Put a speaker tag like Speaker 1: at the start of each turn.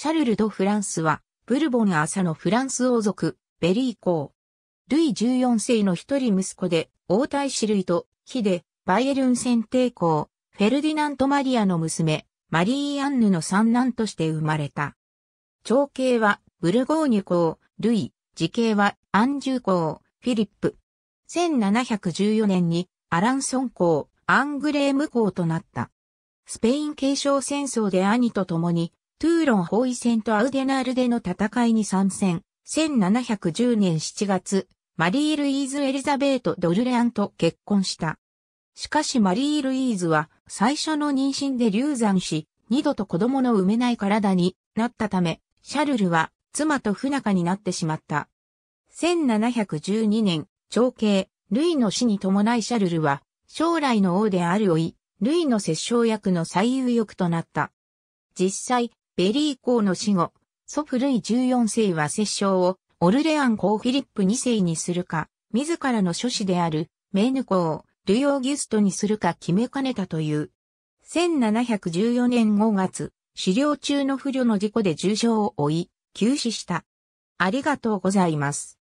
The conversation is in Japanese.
Speaker 1: シャルル・ド・フランスは、ブル
Speaker 2: ボン朝のフランス王族、ベリー公。ルイ14世の一人息子で、王太子類と、ヒデ、バイエルン選帝公、フェルディナント・マリアの娘、マリー・アンヌの三男として生まれた。長兄は、ブルゴーニュ公、ルイ、時兄は、アンジュ公、フィリップ。1714年に、アランソン公、アングレーム公となった。スペイン継承戦争で兄と共に、トゥーロン包囲戦とアウデナールでの戦いに参戦。1710年7月、マリー・ルイーズ・エリザベート・ドルレアンと結婚した。しかしマリー・ルイーズは最初の妊娠で流産し、二度と子供の産めない体になったため、シャルルは妻と不仲になってしまった。1712年、長兄、ルイの死に伴いシャルルは、将来の王である老い、ルイの摂政役の最有力となった。実際、ベリー公の死後、祖父ルイ14世は摂政をオルレアン公フィリップ2世にするか、自らの諸子であるメーヌ公、ルイ・オーギュストにするか決めかねたという。1714年5月、狩猟中の不慮の事故で重傷を負い、急死し
Speaker 1: た。ありがとうございます。